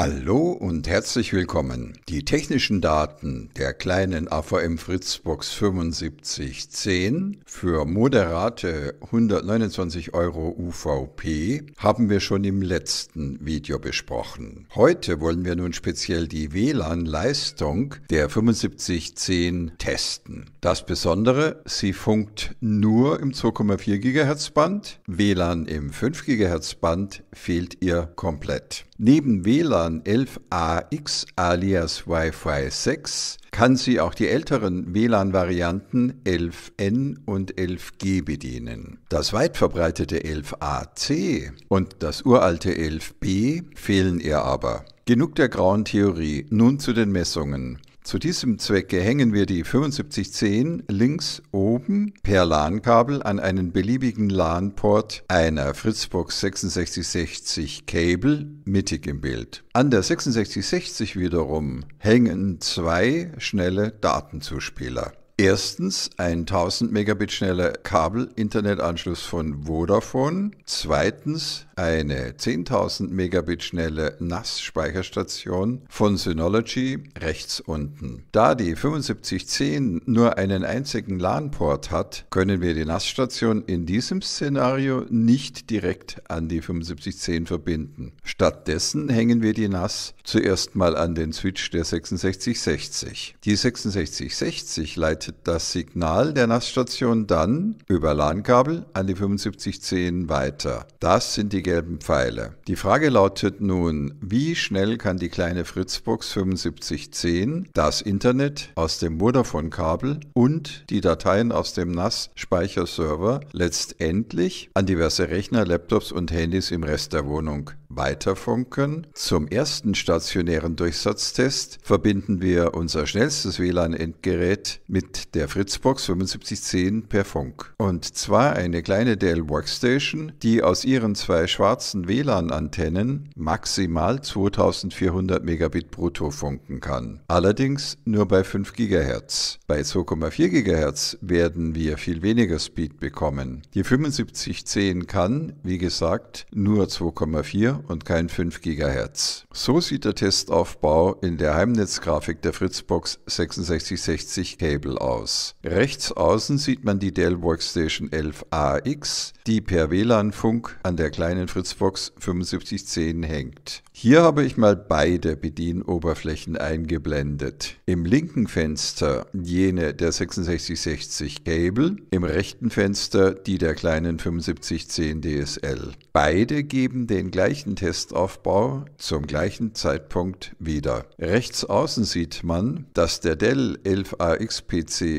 Hallo und herzlich willkommen. Die technischen Daten der kleinen AVM Fritzbox 7510 für moderate 129 Euro UVP haben wir schon im letzten Video besprochen. Heute wollen wir nun speziell die WLAN-Leistung der 7510 testen. Das Besondere, sie funkt nur im 2,4 GHz Band. WLAN im 5 GHz Band fehlt ihr komplett. Neben WLAN WLAN11AX alias Wi-Fi 6 kann sie auch die älteren WLAN-Varianten 11N und 11G bedienen. Das weit verbreitete 11AC und das uralte 11B fehlen ihr aber. Genug der grauen Theorie, nun zu den Messungen. Zu diesem Zwecke hängen wir die 7510 links oben per LAN-Kabel an einen beliebigen LAN-Port einer Fritzbox 6660 Cable mittig im Bild. An der 6660 wiederum hängen zwei schnelle Datenzuspieler. Erstens ein 1000 Megabit schneller Kabel-Internetanschluss von Vodafone. Zweitens eine 10.000 Megabit schnelle NAS-Speicherstation von Synology rechts unten. Da die 7510 nur einen einzigen LAN-Port hat, können wir die NAS-Station in diesem Szenario nicht direkt an die 7510 verbinden. Stattdessen hängen wir die NAS zuerst mal an den Switch der 6660. Die 6660 leitet erreicht das Signal der Nassstation dann über LAN-Kabel an die 7510 weiter. Das sind die gelben Pfeile. Die Frage lautet nun, wie schnell kann die kleine Fritzbox 7510 das Internet aus dem Vodafone-Kabel und die Dateien aus dem NAS-Speicherserver letztendlich an diverse Rechner, Laptops und Handys im Rest der Wohnung Weiterfunken. Zum ersten stationären Durchsatztest verbinden wir unser schnellstes WLAN-Endgerät mit der Fritzbox 7510 per Funk. Und zwar eine kleine Dell Workstation, die aus ihren zwei schwarzen WLAN-Antennen maximal 2400 Megabit brutto funken kann. Allerdings nur bei 5 GHz. Bei 2,4 GHz werden wir viel weniger Speed bekommen. Die 7510 kann, wie gesagt, nur 2,4 und kein 5 GHz. So sieht der Testaufbau in der Heimnetzgrafik der Fritzbox 6660 Cable aus. Rechts außen sieht man die Dell Workstation 11AX, die per WLAN-Funk an der kleinen Fritzbox 7510 hängt. Hier habe ich mal beide Bedienoberflächen eingeblendet. Im linken Fenster jene der 6660 Cable, im rechten Fenster die der kleinen 7510 DSL. Beide geben den gleichen Testaufbau zum gleichen Zeitpunkt wieder. Rechts außen sieht man, dass der Dell 11AX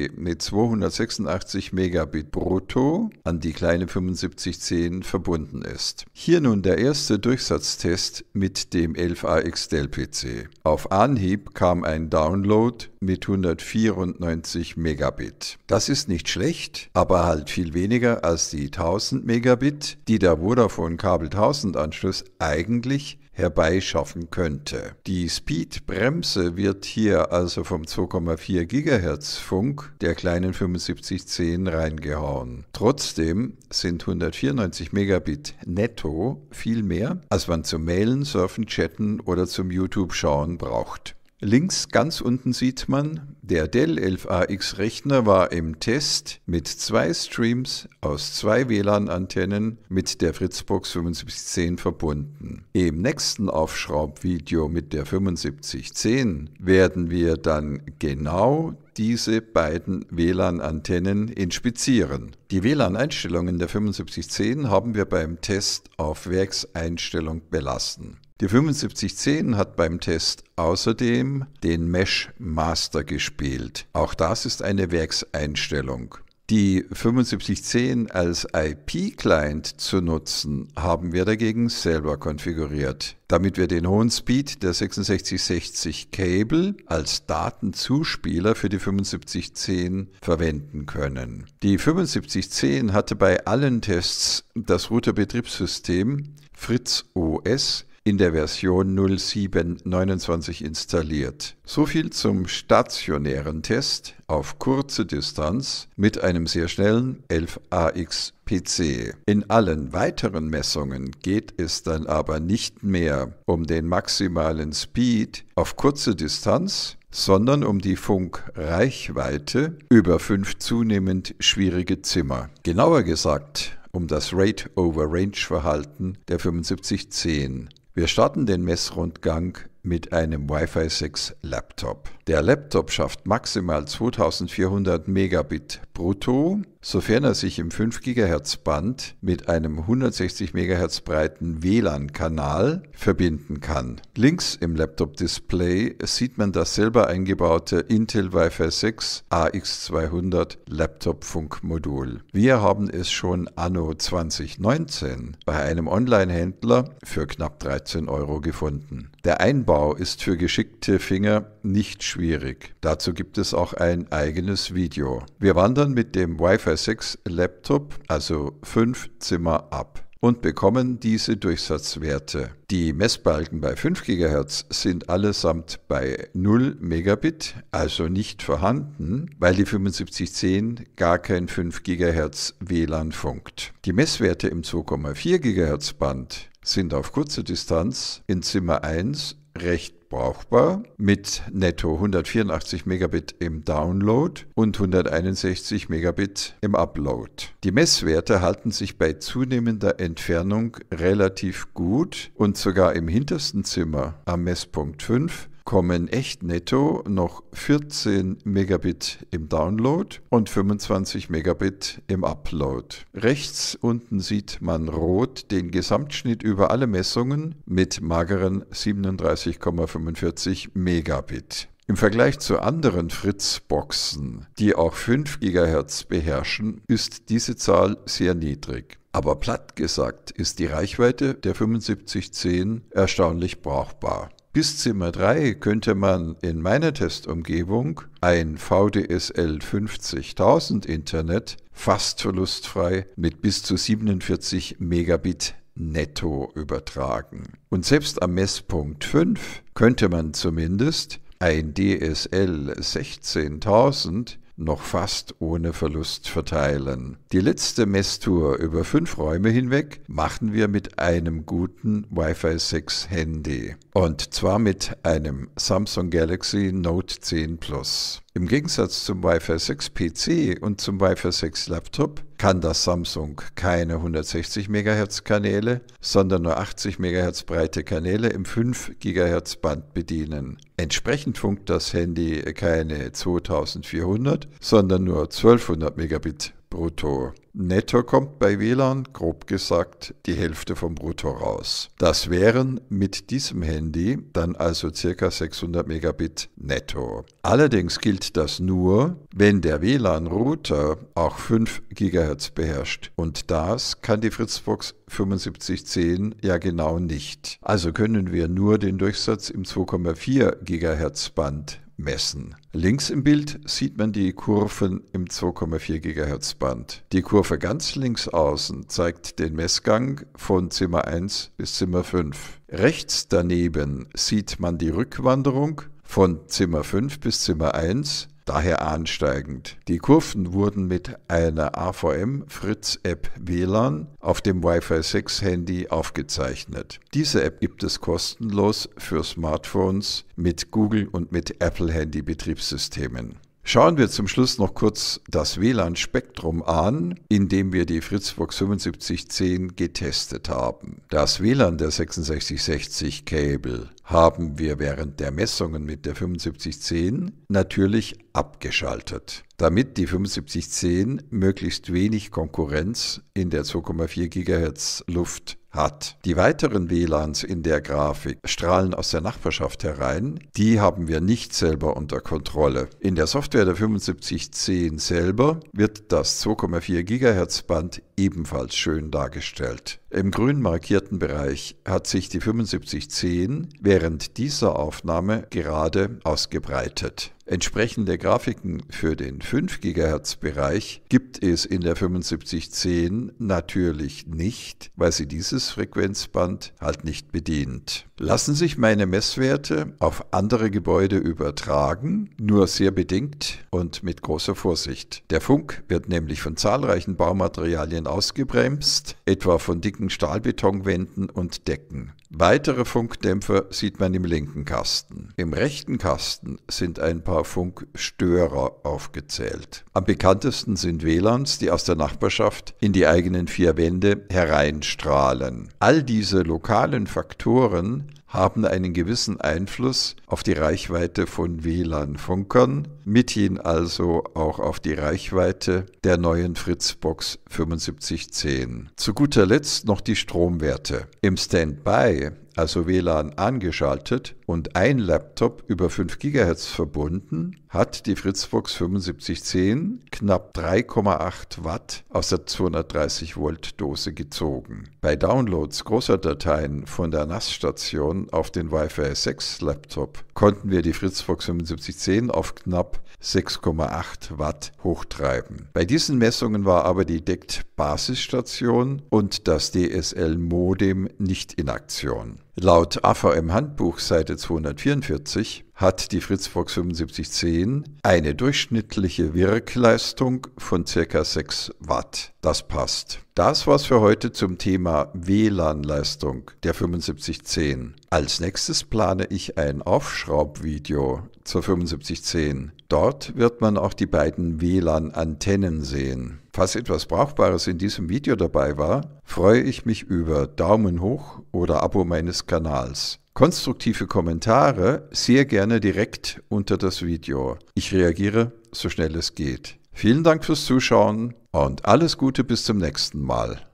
PC mit 286 Megabit brutto an die kleine 7510 verbunden ist. Hier nun der erste Durchsatztest mit dem 11 a Dell PC. Auf Anhieb kam ein Download mit 194 Megabit. Das ist nicht schlecht, aber halt viel weniger als die 1000 Megabit, die der Vodafone Kabel 1000 Anschluss eigentlich herbeischaffen könnte. Die Speedbremse wird hier also vom 2,4 GHz Funk der kleinen 7510 reingehauen. Trotzdem sind 194 Megabit netto viel mehr, als man zum Mailen, Surfen, Chatten oder zum YouTube schauen braucht. Links ganz unten sieht man, der Dell 11AX-Rechner war im Test mit zwei Streams aus zwei WLAN-Antennen mit der Fritzbox 7510 verbunden. Im nächsten Aufschraubvideo mit der 7510 werden wir dann genau diese beiden WLAN-Antennen inspizieren. Die WLAN-Einstellungen der 7510 haben wir beim Test auf Werkseinstellung belassen. Die 7510 hat beim Test außerdem den Mesh Master gespielt. Auch das ist eine Werkseinstellung. Die 7510 als IP-Client zu nutzen, haben wir dagegen selber konfiguriert, damit wir den hohen Speed der 6660 Cable als Datenzuspieler für die 7510 verwenden können. Die 7510 hatte bei allen Tests das Routerbetriebssystem Fritz OS in der Version 0729 installiert. So viel zum stationären Test auf kurze Distanz mit einem sehr schnellen 11AX PC. In allen weiteren Messungen geht es dann aber nicht mehr um den maximalen Speed auf kurze Distanz, sondern um die Funkreichweite über fünf zunehmend schwierige Zimmer. Genauer gesagt, um das Rate-over-Range-Verhalten der 7510. Wir starten den Messrundgang mit einem Wi-Fi 6 Laptop. Der Laptop schafft maximal 2400 Megabit brutto sofern er sich im 5 GHz Band mit einem 160 MHz breiten WLAN-Kanal verbinden kann. Links im Laptop-Display sieht man das selber eingebaute Intel Wi-Fi 6 AX200 Laptop-Funkmodul. Wir haben es schon anno 2019 bei einem Online-Händler für knapp 13 Euro gefunden. Der Einbau ist für geschickte Finger nicht schwierig. Dazu gibt es auch ein eigenes Video. Wir wandern mit dem Wi-Fi Facex Laptop, also fünf Zimmer ab und bekommen diese Durchsatzwerte. Die Messbalken bei 5 GHz sind allesamt bei 0 Megabit, also nicht vorhanden, weil die 7510 gar kein 5 GHz WLAN funkt. Die Messwerte im 2,4 GHz Band sind auf kurze Distanz in Zimmer 1 recht brauchbar mit netto 184 Megabit im Download und 161 Megabit im Upload. Die Messwerte halten sich bei zunehmender Entfernung relativ gut und sogar im hintersten Zimmer am Messpunkt 5 kommen echt netto noch 14 Megabit im Download und 25 Megabit im Upload. Rechts unten sieht man rot den Gesamtschnitt über alle Messungen mit mageren 37,45 Megabit. Im Vergleich zu anderen Fritz-Boxen, die auch 5 GHz beherrschen, ist diese Zahl sehr niedrig. Aber platt gesagt ist die Reichweite der 7510 erstaunlich brauchbar. Bis Zimmer 3 könnte man in meiner Testumgebung ein VDSL 50000 Internet fast verlustfrei mit bis zu 47 Megabit netto übertragen. Und selbst am Messpunkt 5 könnte man zumindest ein DSL 16000 noch fast ohne Verlust verteilen. Die letzte Messtour über fünf Räume hinweg machen wir mit einem guten Wi-Fi 6 Handy. Und zwar mit einem Samsung Galaxy Note 10 Plus. Im Gegensatz zum Wi-Fi 6 PC und zum Wi-Fi 6 Laptop kann das Samsung keine 160 MHz Kanäle, sondern nur 80 MHz breite Kanäle im 5 GHz Band bedienen. Entsprechend funkt das Handy keine 2400, sondern nur 1200 Megabit brutto. Netto kommt bei WLAN, grob gesagt, die Hälfte vom Brutto raus. Das wären mit diesem Handy dann also ca. 600 Megabit netto. Allerdings gilt das nur, wenn der WLAN-Router auch 5 GHz beherrscht. Und das kann die Fritzbox 7510 ja genau nicht. Also können wir nur den Durchsatz im 2,4 GHz Band messen. Links im Bild sieht man die Kurven im 2,4 GHz Band. Die Kurve ganz links außen zeigt den Messgang von Zimmer 1 bis Zimmer 5. Rechts daneben sieht man die Rückwanderung von Zimmer 5 bis Zimmer 1 daher ansteigend. Die Kurven wurden mit einer AVM Fritz App WLAN auf dem Wi-Fi 6 Handy aufgezeichnet. Diese App gibt es kostenlos für Smartphones mit Google und mit Apple Handy Betriebssystemen. Schauen wir zum Schluss noch kurz das WLAN-Spektrum an, in dem wir die Fritzbox 7510 getestet haben. Das WLAN der 6660 Cable haben wir während der Messungen mit der 7510 natürlich abgeschaltet, damit die 7510 möglichst wenig Konkurrenz in der 2,4 GHz Luft hat. Die weiteren WLANs in der Grafik strahlen aus der Nachbarschaft herein. Die haben wir nicht selber unter Kontrolle. In der Software der 7510 selber wird das 2,4 GHz Band ebenfalls schön dargestellt. Im grün markierten Bereich hat sich die 7510 während dieser Aufnahme gerade ausgebreitet. Entsprechende Grafiken für den 5 GHz Bereich gibt es in der 7510 natürlich nicht, weil sie dieses Frequenzband halt nicht bedient. Lassen sich meine Messwerte auf andere Gebäude übertragen, nur sehr bedingt und mit großer Vorsicht. Der Funk wird nämlich von zahlreichen Baumaterialien ausgebremst, etwa von dicken Stahlbetonwänden und Decken. Weitere Funkdämpfer sieht man im linken Kasten. Im rechten Kasten sind ein paar Funkstörer aufgezählt. Am bekanntesten sind WLANs, die aus der Nachbarschaft in die eigenen vier Wände hereinstrahlen. All diese lokalen Faktoren haben einen gewissen Einfluss auf die Reichweite von WLAN-Funkern, mithin also auch auf die Reichweite der neuen Fritzbox 7510. Zu guter Letzt noch die Stromwerte. Im Standby also WLAN angeschaltet und ein Laptop über 5 GHz verbunden, hat die Fritzbox 7510 knapp 3,8 Watt aus der 230 Volt Dose gezogen. Bei Downloads großer Dateien von der NAS-Station auf den Wi-Fi 6 Laptop konnten wir die Fritzbox 7510 auf knapp 6,8 Watt hochtreiben. Bei diesen Messungen war aber die DECT-Basisstation und das DSL-Modem nicht in Aktion. Laut AVM-Handbuch Seite 244 hat die Fritzbox 7510 eine durchschnittliche Wirkleistung von ca. 6 Watt. Das passt. Das war's für heute zum Thema WLAN-Leistung der 7510. Als nächstes plane ich ein Aufschraubvideo zur 7510. Dort wird man auch die beiden WLAN-Antennen sehen. Falls etwas Brauchbares in diesem Video dabei war, freue ich mich über Daumen hoch oder Abo meines Kanals. Konstruktive Kommentare sehr gerne direkt unter das Video. Ich reagiere so schnell es geht. Vielen Dank fürs Zuschauen und alles Gute bis zum nächsten Mal.